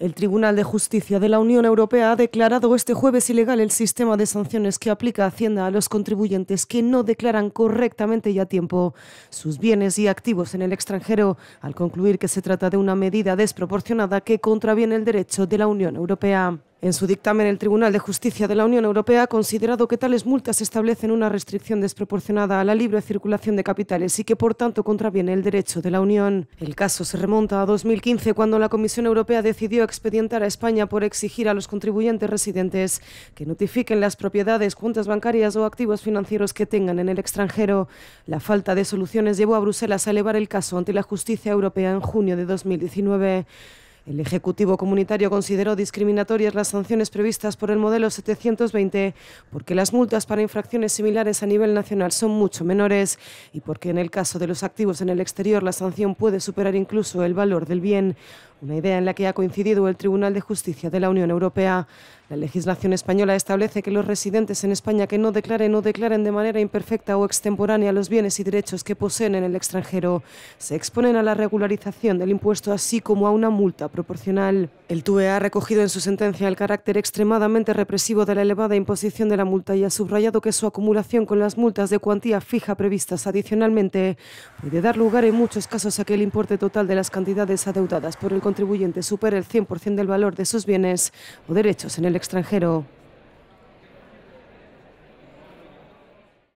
El Tribunal de Justicia de la Unión Europea ha declarado este jueves ilegal el sistema de sanciones que aplica Hacienda a los contribuyentes que no declaran correctamente y a tiempo sus bienes y activos en el extranjero, al concluir que se trata de una medida desproporcionada que contraviene el derecho de la Unión Europea. En su dictamen, el Tribunal de Justicia de la Unión Europea ha considerado que tales multas establecen una restricción desproporcionada a la libre circulación de capitales y que, por tanto, contraviene el derecho de la Unión. El caso se remonta a 2015, cuando la Comisión Europea decidió expedientar a España por exigir a los contribuyentes residentes que notifiquen las propiedades, cuentas bancarias o activos financieros que tengan en el extranjero. La falta de soluciones llevó a Bruselas a elevar el caso ante la justicia europea en junio de 2019. El Ejecutivo Comunitario consideró discriminatorias las sanciones previstas por el modelo 720 porque las multas para infracciones similares a nivel nacional son mucho menores y porque en el caso de los activos en el exterior la sanción puede superar incluso el valor del bien. Una idea en la que ha coincidido el Tribunal de Justicia de la Unión Europea. La legislación española establece que los residentes en España que no declaren o declaren de manera imperfecta o extemporánea los bienes y derechos que poseen en el extranjero se exponen a la regularización del impuesto así como a una multa proporcional. El TUE ha recogido en su sentencia el carácter extremadamente represivo de la elevada imposición de la multa y ha subrayado que su acumulación con las multas de cuantía fija previstas adicionalmente puede dar lugar en muchos casos a que el importe total de las cantidades adeudadas por el contribuyente supere el 100% del valor de sus bienes o derechos en el extranjero.